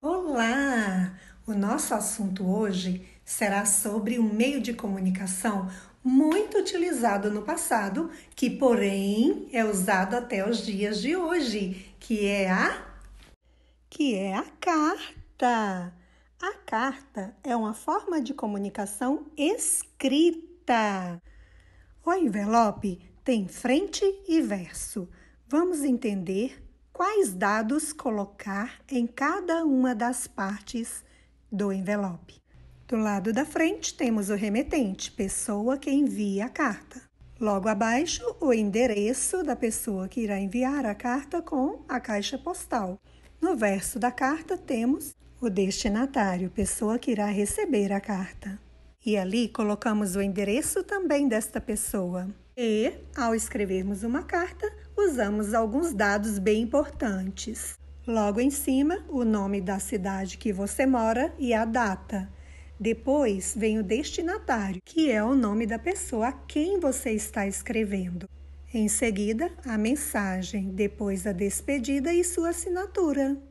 Olá! O nosso assunto hoje será sobre um meio de comunicação muito utilizado no passado, que porém é usado até os dias de hoje, que é a que é a carta. A carta é uma forma de comunicação escrita. O envelope tem frente e verso. Vamos entender quais dados colocar em cada uma das partes do envelope. Do lado da frente temos o remetente, pessoa que envia a carta. Logo abaixo, o endereço da pessoa que irá enviar a carta com a caixa postal. No verso da carta temos o destinatário, pessoa que irá receber a carta. E ali colocamos o endereço também desta pessoa. E, ao escrevermos uma carta, usamos alguns dados bem importantes. Logo em cima, o nome da cidade que você mora e a data. Depois vem o destinatário, que é o nome da pessoa a quem você está escrevendo. Em seguida, a mensagem, depois a despedida e sua assinatura.